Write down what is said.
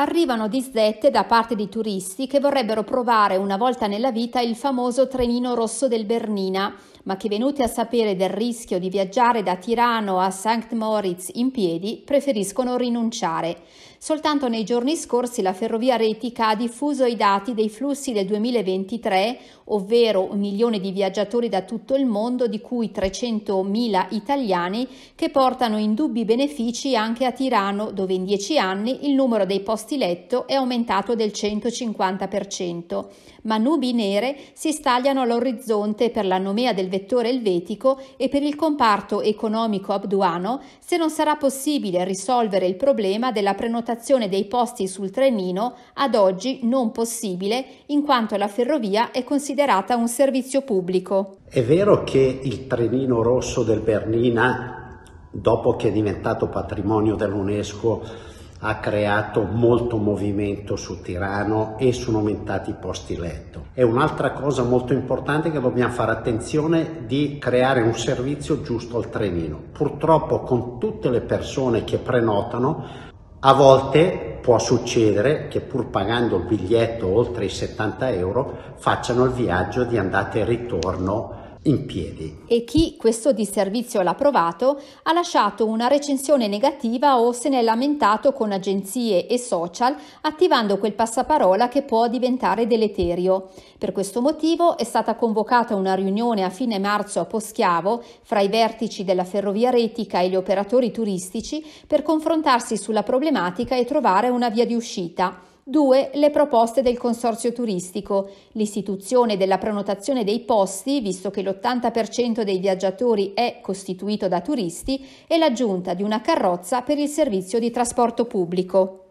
arrivano disdette da parte di turisti che vorrebbero provare una volta nella vita il famoso trenino rosso del Bernina, ma che venuti a sapere del rischio di viaggiare da Tirano a St. Moritz in piedi preferiscono rinunciare. Soltanto nei giorni scorsi la ferrovia Retica ha diffuso i dati dei flussi del 2023, ovvero un milione di viaggiatori da tutto il mondo, di cui 300.000 italiani, che portano indubbi benefici anche a Tirano, dove in dieci anni il numero dei posti posti letto è aumentato del 150%, ma nubi nere si stagliano all'orizzonte per la nomea del vettore elvetico e per il comparto economico abduano se non sarà possibile risolvere il problema della prenotazione dei posti sul trenino, ad oggi non possibile in quanto la ferrovia è considerata un servizio pubblico. È vero che il trenino rosso del Bernina dopo che è diventato patrimonio dell'UNESCO ha creato molto movimento su Tirano e sono aumentati i posti letto. È un'altra cosa molto importante che dobbiamo fare attenzione di creare un servizio giusto al trenino. Purtroppo con tutte le persone che prenotano a volte può succedere che pur pagando il biglietto oltre i 70 euro facciano il viaggio di andata e ritorno in piedi. E chi questo disservizio l'ha provato ha lasciato una recensione negativa o se ne è lamentato con agenzie e social attivando quel passaparola che può diventare deleterio. Per questo motivo è stata convocata una riunione a fine marzo a Poschiavo fra i vertici della ferrovia retica e gli operatori turistici per confrontarsi sulla problematica e trovare una via di uscita. Due, le proposte del consorzio turistico, l'istituzione della prenotazione dei posti, visto che l'80% dei viaggiatori è costituito da turisti, e l'aggiunta di una carrozza per il servizio di trasporto pubblico.